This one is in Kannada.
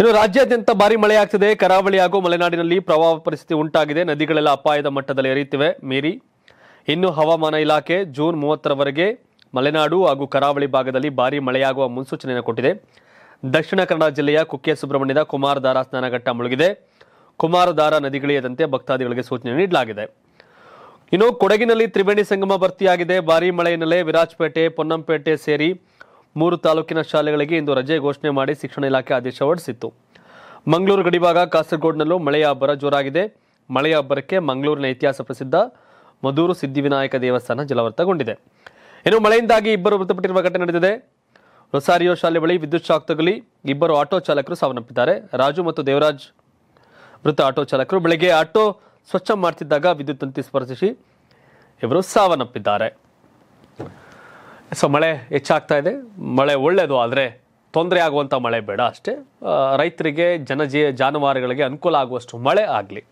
ಇನ್ನು ರಾಜ್ಯಾದ್ಯಂತ ಭಾರಿ ಮಳೆಯಾಗ್ತಿದೆ ಕರಾವಳಿ ಹಾಗೂ ಮಲೆನಾಡಿನಲ್ಲಿ ಪ್ರವಾಹ ಪರಿಸ್ಥಿತಿ ಉಂಟಾಗಿದೆ ನದಿಗಳೆಲ್ಲ ಅಪಾಯದ ಮಟ್ಟದಲ್ಲಿ ಎರಿಯುತ್ತಿವೆ ಮೀರಿ ಇನ್ನು ಹವಾಮಾನ ಇಲಾಖೆ ಜೂನ್ ಮೂವತ್ತರವರೆಗೆ ಮಲೆನಾಡು ಹಾಗೂ ಕರಾವಳಿ ಭಾಗದಲ್ಲಿ ಭಾರಿ ಮಳೆಯಾಗುವ ಮುನ್ಸೂಚನೆಯನ್ನು ಕೊಟ್ಟಿದೆ ದಕ್ಷಿಣ ಕನ್ನಡ ಜಿಲ್ಲೆಯ ಕುಕ್ಕೆ ಸುಬ್ರಹ್ಮಣ್ಯದ ಕುಮಾರಧಾರ ಸ್ನಾನಘಟ್ಟ ಮುಳುಗಿದೆ ಕುಮಾರಧಾರ ನದಿಗಳಿಯದಂತೆ ಭಕ್ತಾದಿಗಳಿಗೆ ಸೂಚನೆ ನೀಡಲಾಗಿದೆ ಇನ್ನು ಕೊಡಗಿನಲ್ಲಿ ತ್ರಿವೇಣಿ ಸಂಗಮ ಭರ್ತಿಯಾಗಿದೆ ಭಾರೀ ಮಳೆ ಹಿನ್ನೆಲೆ ವಿರಾಜಪೇಟೆ ಪೊನ್ನಂಪೇಟೆ ಸೇರಿ ಮೂರು ತಾಲೂಕಿನ ಶಾಲೆಗಳಿಗೆ ಇಂದು ರಜೆ ಘೋಷಣೆ ಮಾಡಿ ಶಿಕ್ಷಣ ಇಲಾಖೆ ಆದೇಶ ಹೊರಡಿಸಿತ್ತು ಮಂಗಳೂರು ಗಡಿಭಾಗ ಕಾಸರಗೋಡ್ನಲ್ಲೂ ಮಳೆಯ ಅಬ್ಬರ ಜೋರಾಗಿದೆ ಮಳೆಯ ಅಬ್ಬರಕ್ಕೆ ಮಂಗಳೂರಿನ ಇತಿಹಾಸ ಪ್ರಸಿದ್ಧ ಮಧೂರು ಸಿದ್ದಿವಿನಾಯಕ ದೇವಸ್ಥಾನ ಜಲವರ್ತಗೊಂಡಿದೆ ಇನ್ನು ಮಳೆಯಿಂದಾಗಿ ಇಬ್ಬರು ಮೃತಪಟ್ಟಿರುವ ಘಟನೆ ನಡೆದಿದೆ ರೊಸಾರಿಯೋ ಶಾಲೆ ಬಳಿ ವಿದ್ಯುತ್ ಶಾಕ್ ತಗುಲಿ ಇಬ್ಬರು ಆಟೋ ಚಾಲಕರು ಸಾವನ್ನಪ್ಪಿದ್ದಾರೆ ರಾಜು ಮತ್ತು ದೇವರಾಜ್ ಮೃತ ಆಟೋ ಚಾಲಕರು ಬೆಳಗ್ಗೆ ಆಟೋ ಸ್ವಚ್ಛ ಮಾಡ್ತಿದ್ದಾಗ ವಿದ್ಯುತ್ ತಂತಿ ಸ್ಪರ್ಶಿಸಿ ಇವರು ಸಾವನ್ನಪ್ಪಿದ್ದಾರೆ ಸೊ ಮಳೆ ಹೆಚ್ಚಾಗ್ತಾ ಇದೆ ಮಳೆ ಒಳ್ಳೆಯದು ಆದರೆ ತೊಂದರೆ ಆಗುವಂಥ ಮಳೆ ಬೇಡ ಅಷ್ಟೇ ರೈತರಿಗೆ ಜನಜೀ ಜಾನುವಾರುಗಳಿಗೆ ಅನುಕೂಲ ಆಗುವಷ್ಟು ಮಳೆ ಆಗಲಿ